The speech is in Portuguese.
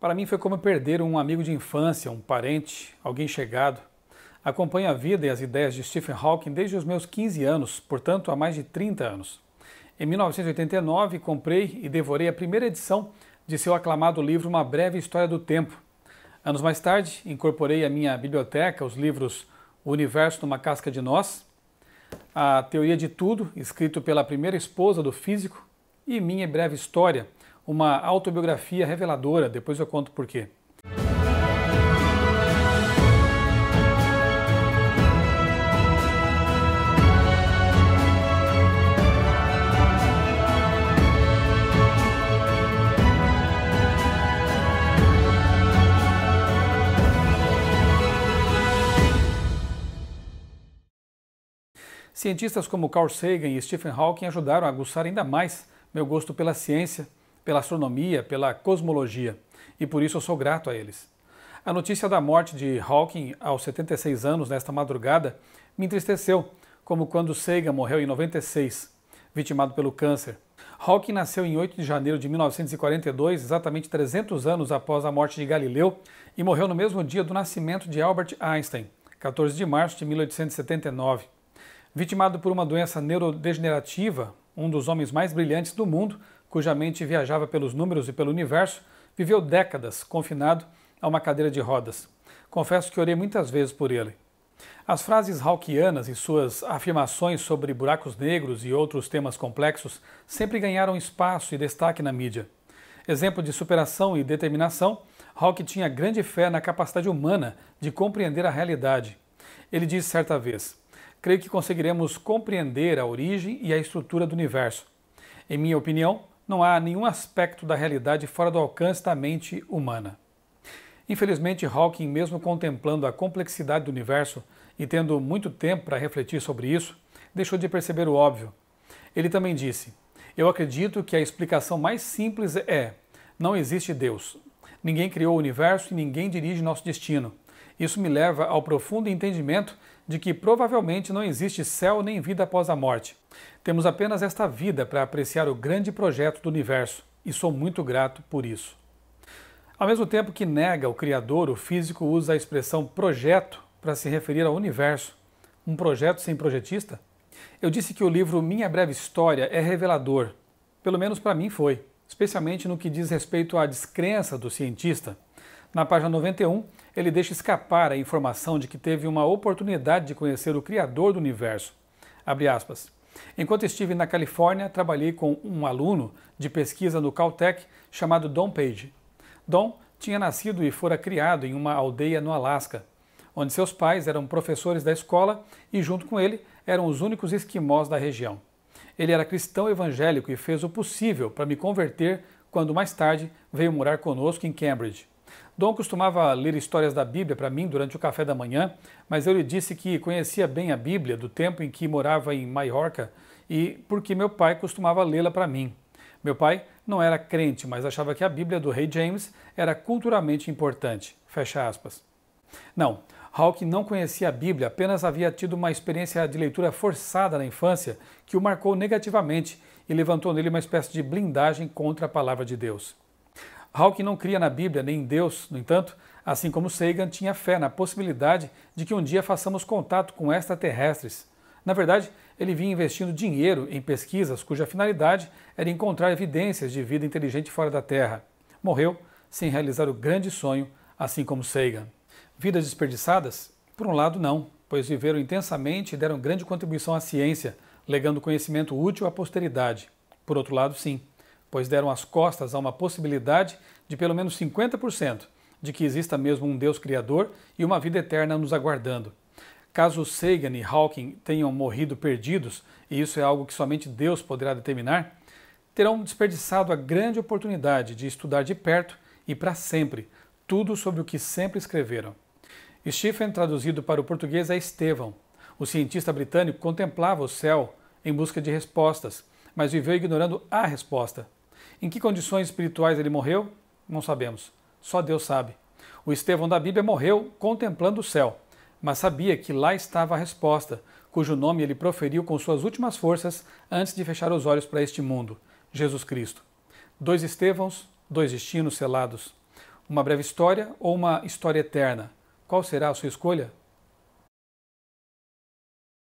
Para mim foi como perder um amigo de infância, um parente, alguém chegado. Acompanho a vida e as ideias de Stephen Hawking desde os meus 15 anos, portanto há mais de 30 anos. Em 1989 comprei e devorei a primeira edição de seu aclamado livro Uma Breve História do Tempo. Anos mais tarde, incorporei à minha biblioteca os livros O Universo numa Casca de Nós, A Teoria de Tudo, escrito pela primeira esposa do físico, e Minha Breve História, uma autobiografia reveladora, depois eu conto por quê. Cientistas como Carl Sagan e Stephen Hawking ajudaram a aguçar ainda mais meu gosto pela ciência pela astronomia, pela cosmologia, e por isso eu sou grato a eles. A notícia da morte de Hawking aos 76 anos nesta madrugada me entristeceu, como quando Sagan morreu em 96, vitimado pelo câncer. Hawking nasceu em 8 de janeiro de 1942, exatamente 300 anos após a morte de Galileu, e morreu no mesmo dia do nascimento de Albert Einstein, 14 de março de 1879. Vitimado por uma doença neurodegenerativa, um dos homens mais brilhantes do mundo cuja mente viajava pelos números e pelo universo, viveu décadas confinado a uma cadeira de rodas. Confesso que orei muitas vezes por ele. As frases hawkianas e suas afirmações sobre buracos negros e outros temas complexos sempre ganharam espaço e destaque na mídia. Exemplo de superação e determinação, Hawke tinha grande fé na capacidade humana de compreender a realidade. Ele disse certa vez: Creio que conseguiremos compreender a origem e a estrutura do universo. Em minha opinião, não há nenhum aspecto da realidade fora do alcance da mente humana. Infelizmente, Hawking, mesmo contemplando a complexidade do universo e tendo muito tempo para refletir sobre isso, deixou de perceber o óbvio. Ele também disse: Eu acredito que a explicação mais simples é: não existe Deus. Ninguém criou o universo e ninguém dirige nosso destino. Isso me leva ao profundo entendimento de que provavelmente não existe céu nem vida após a morte. Temos apenas esta vida para apreciar o grande projeto do universo e sou muito grato por isso. Ao mesmo tempo que nega o Criador, o físico usa a expressão projeto para se referir ao universo. Um projeto sem projetista? Eu disse que o livro Minha Breve História é revelador. Pelo menos para mim foi, especialmente no que diz respeito à descrença do cientista. Na página 91, ele deixa escapar a informação de que teve uma oportunidade de conhecer o Criador do Universo. Enquanto estive na Califórnia, trabalhei com um aluno de pesquisa no Caltech chamado Don Page. Don tinha nascido e fora criado em uma aldeia no Alasca, onde seus pais eram professores da escola e, junto com ele, eram os únicos esquimós da região. Ele era cristão evangélico e fez o possível para me converter quando mais tarde veio morar conosco em Cambridge. Dom costumava ler histórias da Bíblia para mim durante o café da manhã, mas eu lhe disse que conhecia bem a Bíblia do tempo em que morava em Maiorca e porque meu pai costumava lê-la para mim. Meu pai não era crente, mas achava que a Bíblia do rei James era culturalmente importante. Fecha aspas. Não, Hawking não conhecia a Bíblia, apenas havia tido uma experiência de leitura forçada na infância que o marcou negativamente e levantou nele uma espécie de blindagem contra a palavra de Deus. Hawking não cria na Bíblia nem em Deus, no entanto, assim como Sagan tinha fé na possibilidade de que um dia façamos contato com extraterrestres. Na verdade, ele vinha investindo dinheiro em pesquisas cuja finalidade era encontrar evidências de vida inteligente fora da Terra. Morreu sem realizar o grande sonho, assim como Sagan. Vidas desperdiçadas? Por um lado, não, pois viveram intensamente e deram grande contribuição à ciência, legando conhecimento útil à posteridade. Por outro lado, sim pois deram as costas a uma possibilidade de pelo menos 50% de que exista mesmo um Deus Criador e uma vida eterna nos aguardando. Caso Sagan e Hawking tenham morrido perdidos, e isso é algo que somente Deus poderá determinar, terão desperdiçado a grande oportunidade de estudar de perto e para sempre tudo sobre o que sempre escreveram. Stephen, traduzido para o português, é Estevão. O cientista britânico contemplava o céu em busca de respostas, mas viveu ignorando a resposta, em que condições espirituais ele morreu? Não sabemos. Só Deus sabe. O Estevão da Bíblia morreu contemplando o céu, mas sabia que lá estava a resposta, cujo nome ele proferiu com suas últimas forças antes de fechar os olhos para este mundo: Jesus Cristo. Dois Estevãos, dois destinos selados. Uma breve história ou uma história eterna? Qual será a sua escolha?